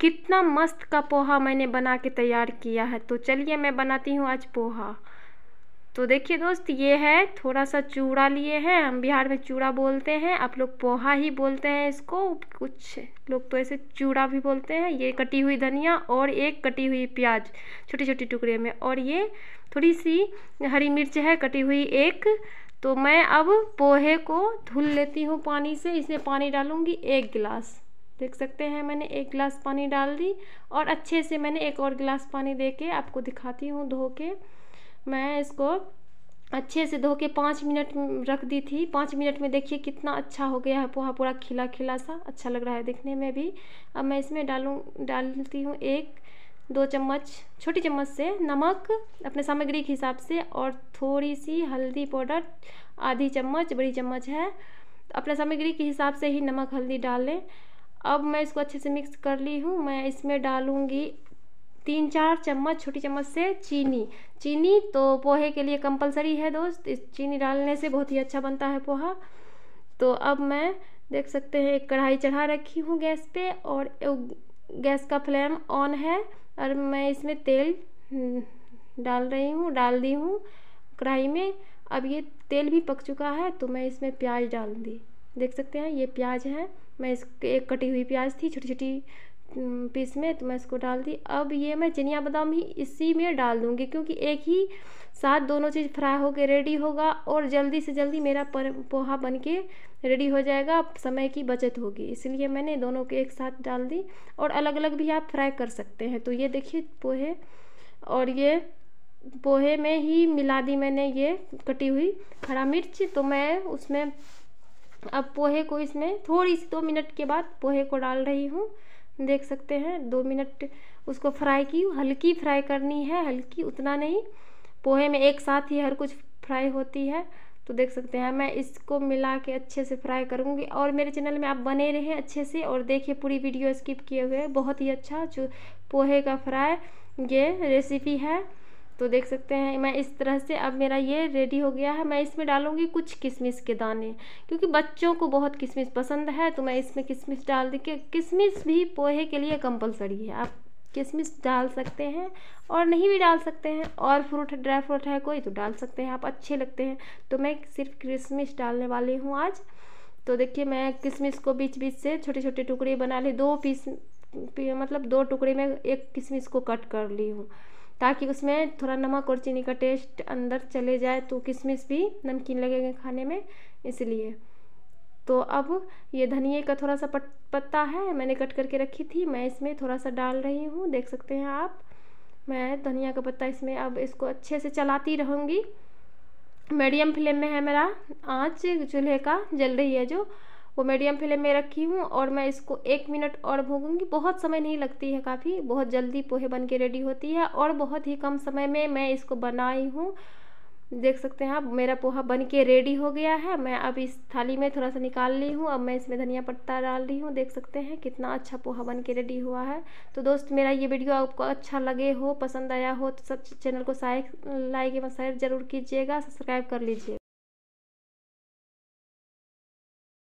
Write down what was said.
कितना मस्त का पोहा मैंने बना के तैयार किया है तो चलिए मैं बनाती हूँ आज पोहा तो देखिए दोस्त ये है थोड़ा सा चूड़ा लिए हैं हम बिहार में चूड़ा बोलते हैं आप लोग पोहा ही बोलते हैं इसको कुछ लोग तो ऐसे चूड़ा भी बोलते हैं ये कटी हुई धनिया और एक कटी हुई प्याज छोटी छोटी टुकड़े में और ये थोड़ी सी हरी मिर्च है कटी हुई एक तो मैं अब पोहे को धुल लेती हूँ पानी से इसमें पानी डालूँगी एक गिलास देख सकते हैं मैंने एक गिलास पानी डाल दी और अच्छे से मैंने एक और गिलास पानी दे के आपको दिखाती हूँ धो के मैं इसको अच्छे से धो के पाँच मिनट रख दी थी पाँच मिनट में देखिए कितना अच्छा हो गया है पोहा पूरा खिला खिला सा अच्छा लग रहा है देखने में भी अब मैं इसमें डालूँ डालती हूँ एक दो चम्मच छोटी चम्मच से नमक अपने सामग्री के हिसाब से और थोड़ी सी हल्दी पाउडर आधी चम्मच बड़ी चम्मच है अपने सामग्री के हिसाब से ही नमक हल्दी डाल लें अब मैं इसको अच्छे से मिक्स कर ली हूँ मैं इसमें डालूँगी तीन चार चम्मच छोटी चम्मच से चीनी चीनी तो पोहे के लिए कंपलसरी है दोस्त इस चीनी डालने से बहुत ही अच्छा बनता है पोहा तो अब मैं देख सकते हैं एक कढ़ाई चढ़ा रखी हूँ गैस पे और गैस का फ्लेम ऑन है और मैं इसमें तेल हम्म, डाल रही हूँ डाल दी हूँ कढ़ाई में अब ये तेल भी पक चुका है तो मैं इसमें प्याज डाल दी देख सकते हैं ये प्याज है मैं इस एक कटी हुई प्याज थी छोटी छोटी पीस में तो मैं इसको डाल दी अब ये मैं चिनिया बादाम ही इसी में डाल दूँगी क्योंकि एक ही साथ दोनों चीज़ फ्राई होकर रेडी होगा और जल्दी से जल्दी मेरा पर पोहा बन के रेडी हो जाएगा समय की बचत होगी इसलिए मैंने दोनों के एक साथ डाल दी और अलग अलग भी आप फ्राई कर सकते हैं तो ये देखिए पोहे और ये पोहे में ही मिला दी मैंने ये कटी हुई हरा मिर्च तो मैं उसमें अब पोहे को इसमें थोड़ी सी दो मिनट के बाद पोहे को डाल रही हूँ देख सकते हैं दो मिनट उसको फ्राई की हल्की फ्राई करनी है हल्की उतना नहीं पोहे में एक साथ ही हर कुछ फ्राई होती है तो देख सकते हैं मैं इसको मिला के अच्छे से फ्राई करूँगी और मेरे चैनल में आप बने रहें अच्छे से और देखिए पूरी वीडियो स्किप किए हुए बहुत ही अच्छा जो पोहे का फ्राई ये रेसिपी है तो देख सकते हैं मैं इस तरह से अब मेरा ये रेडी हो गया है मैं इसमें डालूँगी कुछ किशमिश के दाने क्योंकि बच्चों को बहुत किशमिश पसंद है तो मैं इसमें किशमिश डाल दी किशमिश भी पोहे के लिए कंपलसरी है आप किशमिश डाल सकते हैं और नहीं भी डाल सकते हैं और फ्रूट ड्राई फ्रूट है कोई तो डाल सकते हैं आप अच्छे लगते हैं तो मैं सिर्फ किशमिश डालने वाली हूँ आज तो देखिए मैं किशमिश को बीच बीच से छोटे छोटे टुकड़े बना ली दो पीस मतलब दो टुकड़े में एक किशमिश को कट कर ली हूँ ताकि उसमें थोड़ा नमक और चीनी का टेस्ट अंदर चले जाए तो किशमिश भी नमकीन लगेंगे खाने में इसलिए तो अब ये धनिए का थोड़ा सा पट पत्ता है मैंने कट करके रखी थी मैं इसमें थोड़ा सा डाल रही हूँ देख सकते हैं आप मैं धनिया का पत्ता इसमें अब इसको अच्छे से चलाती रहूँगी मीडियम फ्लेम में है मेरा आँच चूल्हे का जल रही है जो वो मीडियम फ्लेम में रखी हूँ और मैं इसको एक मिनट और भूगूंगी बहुत समय नहीं लगती है काफ़ी बहुत जल्दी पोहे बन के रेडी होती है और बहुत ही कम समय में मैं इसको बनाई हूँ देख सकते हैं आप मेरा पोहा बन के रेडी हो गया है मैं अब इस थाली में थोड़ा सा निकाल ली हूँ अब मैं इसमें धनिया पत्ता डाल रही हूँ देख सकते हैं कितना अच्छा पोहा बन के रेडी हुआ है तो दोस्त मेरा ये वीडियो आपको अच्छा लगे हो पसंद आया हो तो सब चैनल को साइक लाइक एवं शेयर ज़रूर कीजिएगा सब्सक्राइब कर लीजिए